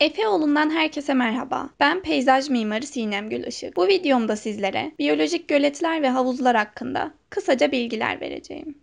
Efeoğlu'ndan herkese merhaba. Ben peyzaj mimarı Sinem Gül Bu videomda sizlere biyolojik göletler ve havuzlar hakkında kısaca bilgiler vereceğim.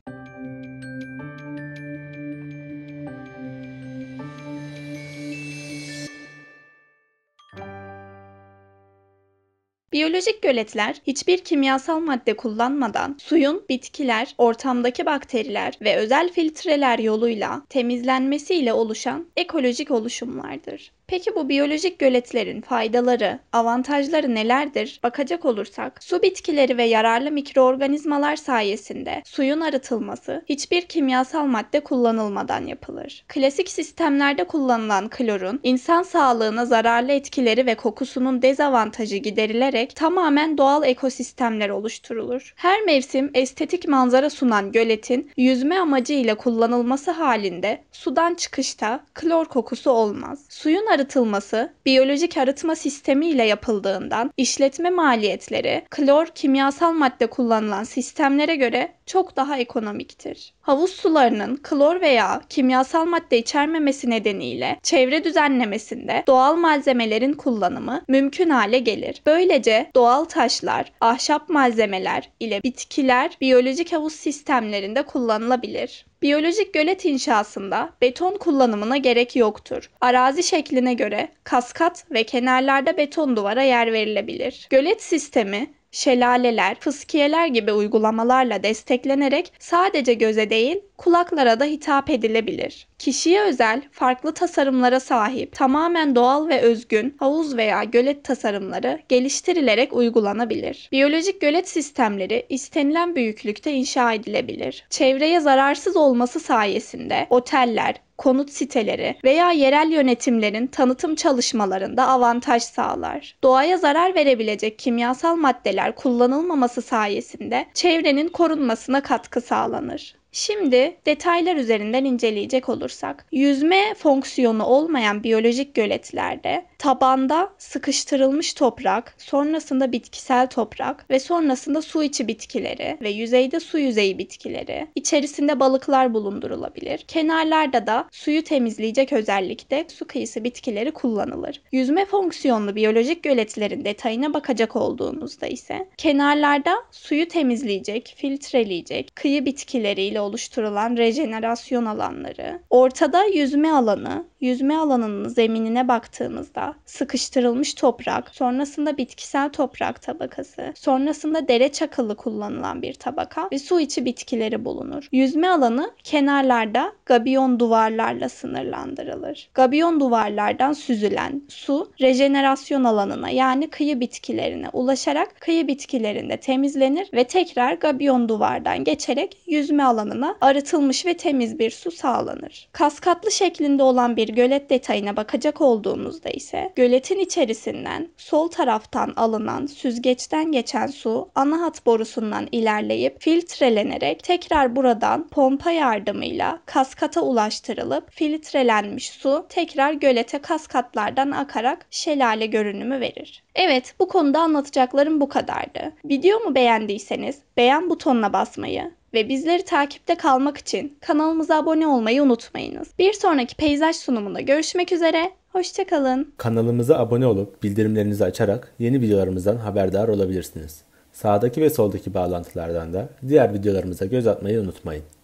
Biyolojik göletler hiçbir kimyasal madde kullanmadan suyun bitkiler, ortamdaki bakteriler ve özel filtreler yoluyla temizlenmesiyle oluşan ekolojik oluşumlardır. Peki bu biyolojik göletlerin faydaları, avantajları nelerdir? Bakacak olursak, su bitkileri ve yararlı mikroorganizmalar sayesinde suyun arıtılması hiçbir kimyasal madde kullanılmadan yapılır. Klasik sistemlerde kullanılan klorun insan sağlığına zararlı etkileri ve kokusunun dezavantajı giderilerek edilerek tamamen doğal ekosistemler oluşturulur. Her mevsim estetik manzara sunan göletin yüzme amacıyla kullanılması halinde sudan çıkışta klor kokusu olmaz. Suyun arıtılması biyolojik arıtma sistemi ile yapıldığından işletme maliyetleri klor kimyasal madde kullanılan sistemlere göre çok daha ekonomiktir havuz sularının klor veya kimyasal madde içermemesi nedeniyle çevre düzenlemesinde doğal malzemelerin kullanımı mümkün hale gelir. Böylece doğal taşlar, ahşap malzemeler ile bitkiler biyolojik havuz sistemlerinde kullanılabilir. Biyolojik gölet inşasında beton kullanımına gerek yoktur. Arazi şekline göre kaskat ve kenarlarda beton duvara yer verilebilir. Gölet sistemi şelaleler, fıskiyeler gibi uygulamalarla desteklenerek sadece göze değil kulaklara da hitap edilebilir. Kişiye özel, farklı tasarımlara sahip, tamamen doğal ve özgün havuz veya gölet tasarımları geliştirilerek uygulanabilir. Biyolojik gölet sistemleri istenilen büyüklükte inşa edilebilir. Çevreye zararsız olması sayesinde oteller, konut siteleri veya yerel yönetimlerin tanıtım çalışmalarında avantaj sağlar. Doğaya zarar verebilecek kimyasal maddeler kullanılmaması sayesinde çevrenin korunmasına katkı sağlanır. Şimdi detaylar üzerinden inceleyecek olursak, yüzme fonksiyonu olmayan biyolojik göletlerde tabanda sıkıştırılmış toprak, sonrasında bitkisel toprak ve sonrasında su içi bitkileri ve yüzeyde su yüzeyi bitkileri, içerisinde balıklar bulundurulabilir. Kenarlarda da suyu temizleyecek özellikte su kıyısı bitkileri kullanılır. Yüzme fonksiyonlu biyolojik göletlerin detayına bakacak olduğunuzda ise kenarlarda suyu temizleyecek, filtreleyecek, kıyı bitkileriyle oluşturulan rejenerasyon alanları, ortada yüzme alanı, yüzme alanının zeminine baktığımızda sıkıştırılmış toprak, sonrasında bitkisel toprak tabakası, sonrasında dere çakılı kullanılan bir tabaka ve su içi bitkileri bulunur. Yüzme alanı kenarlarda gabion duvarlarla sınırlandırılır. Gabion duvarlardan süzülen su rejenerasyon alanına yani kıyı bitkilerine ulaşarak kıyı bitkilerinde temizlenir ve tekrar gabion duvardan geçerek yüzme alanına arıtılmış ve temiz bir su sağlanır. Kaskatlı şeklinde olan bir gölet detayına bakacak olduğumuzda ise göletin içerisinden sol taraftan alınan süzgeçten geçen su ana hat borusundan ilerleyip filtrelenerek tekrar buradan pompa yardımıyla kaskata ulaştırılıp filtrelenmiş su tekrar gölete kaskatlardan akarak şelale görünümü verir. Evet bu konuda anlatacaklarım bu kadardı. Videomu beğendiyseniz beğen butonuna basmayı, ve bizleri takipte kalmak için kanalımıza abone olmayı unutmayınız. Bir sonraki peyzaj sunumunda görüşmek üzere, hoşçakalın. Kanalımıza abone olup bildirimlerinizi açarak yeni videolarımızdan haberdar olabilirsiniz. Sağdaki ve soldaki bağlantılardan da diğer videolarımıza göz atmayı unutmayın.